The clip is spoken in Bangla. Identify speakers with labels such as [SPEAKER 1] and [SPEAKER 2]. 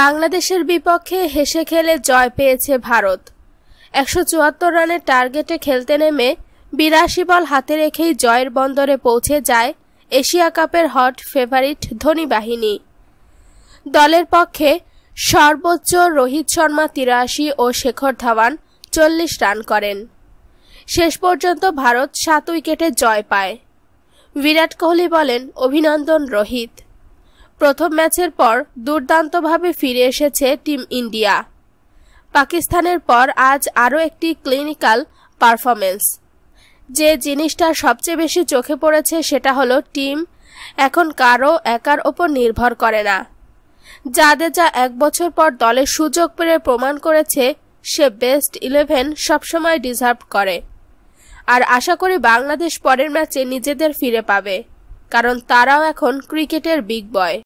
[SPEAKER 1] বাংলাদেশের বিপক্ষে হেসে খেলে জয় পেয়েছে ভারত একশো চুয়াত্তর রানের টার্গেটে খেলতে নেমে বিরাশি বল হাতে রেখেই জয়ের বন্দরে পৌঁছে যায় এশিয়া কাপের হট ফেভারিট ধোনি বাহিনী দলের পক্ষে সর্বোচ্চ রোহিত শর্মা তিরাশি ও শেখর ধাওয়ান চল্লিশ রান করেন শেষ পর্যন্ত ভারত সাত উইকেটে জয় পায় বিরাট কোহলি বলেন অভিনন্দন রোহিত প্রথম ম্যাচের পর দুর্দান্তভাবে ফিরে এসেছে টিম ইন্ডিয়া পাকিস্তানের পর আজ আরও একটি ক্লিনিক্যাল পারফরমেন্স যে জিনিসটা সবচেয়ে বেশি চোখে পড়েছে সেটা হলো টিম এখন কারো একার ওপর নির্ভর করে না যাদের যা এক বছর পর দলের সুযোগ পেয়ে প্রমাণ করেছে সে বেস্ট ইলেভেন সবসময় ডিজার্ভ করে আর আশা করি বাংলাদেশ পরের ম্যাচে নিজেদের ফিরে পাবে কারণ তারাও এখন ক্রিকেটের বিগ বয়